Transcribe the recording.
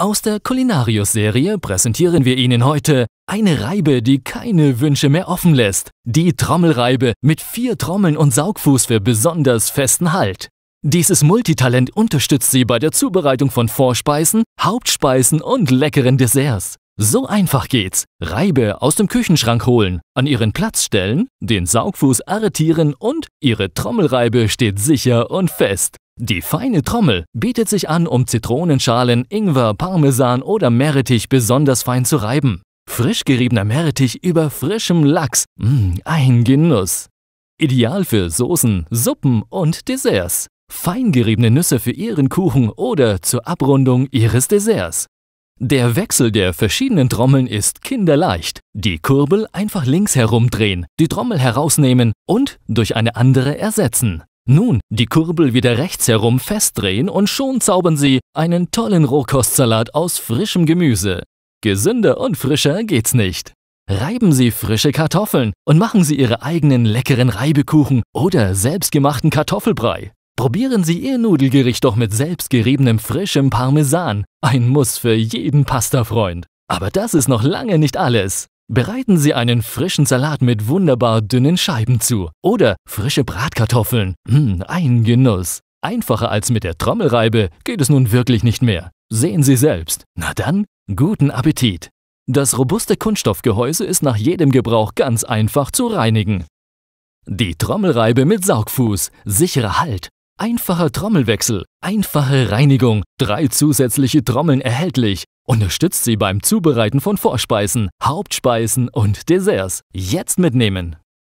Aus der Kulinarius-Serie präsentieren wir Ihnen heute eine Reibe, die keine Wünsche mehr offen lässt. Die Trommelreibe mit vier Trommeln und Saugfuß für besonders festen Halt. Dieses Multitalent unterstützt Sie bei der Zubereitung von Vorspeisen, Hauptspeisen und leckeren Desserts. So einfach geht's. Reibe aus dem Küchenschrank holen, an ihren Platz stellen, den Saugfuß arretieren und Ihre Trommelreibe steht sicher und fest. Die feine Trommel bietet sich an, um Zitronenschalen, Ingwer, Parmesan oder Meretich besonders fein zu reiben. Frisch geriebener Meretich über frischem Lachs, mm, ein Genuss. Ideal für Soßen, Suppen und Desserts. Fein geriebene Nüsse für Ihren Kuchen oder zur Abrundung Ihres Desserts. Der Wechsel der verschiedenen Trommeln ist kinderleicht. Die Kurbel einfach links herumdrehen, die Trommel herausnehmen und durch eine andere ersetzen. Nun, die Kurbel wieder rechts herum festdrehen und schon zaubern Sie einen tollen Rohkostsalat aus frischem Gemüse. Gesünder und frischer geht's nicht. Reiben Sie frische Kartoffeln und machen Sie Ihre eigenen leckeren Reibekuchen oder selbstgemachten Kartoffelbrei. Probieren Sie Ihr Nudelgericht doch mit selbstgeriebenem frischem Parmesan. Ein Muss für jeden Pastafreund. Aber das ist noch lange nicht alles. Bereiten Sie einen frischen Salat mit wunderbar dünnen Scheiben zu oder frische Bratkartoffeln. Mmh, ein Genuss. Einfacher als mit der Trommelreibe geht es nun wirklich nicht mehr. Sehen Sie selbst. Na dann, guten Appetit. Das robuste Kunststoffgehäuse ist nach jedem Gebrauch ganz einfach zu reinigen. Die Trommelreibe mit Saugfuß, sicherer Halt, einfacher Trommelwechsel, einfache Reinigung, drei zusätzliche Trommeln erhältlich, Unterstützt sie beim Zubereiten von Vorspeisen, Hauptspeisen und Desserts. Jetzt mitnehmen!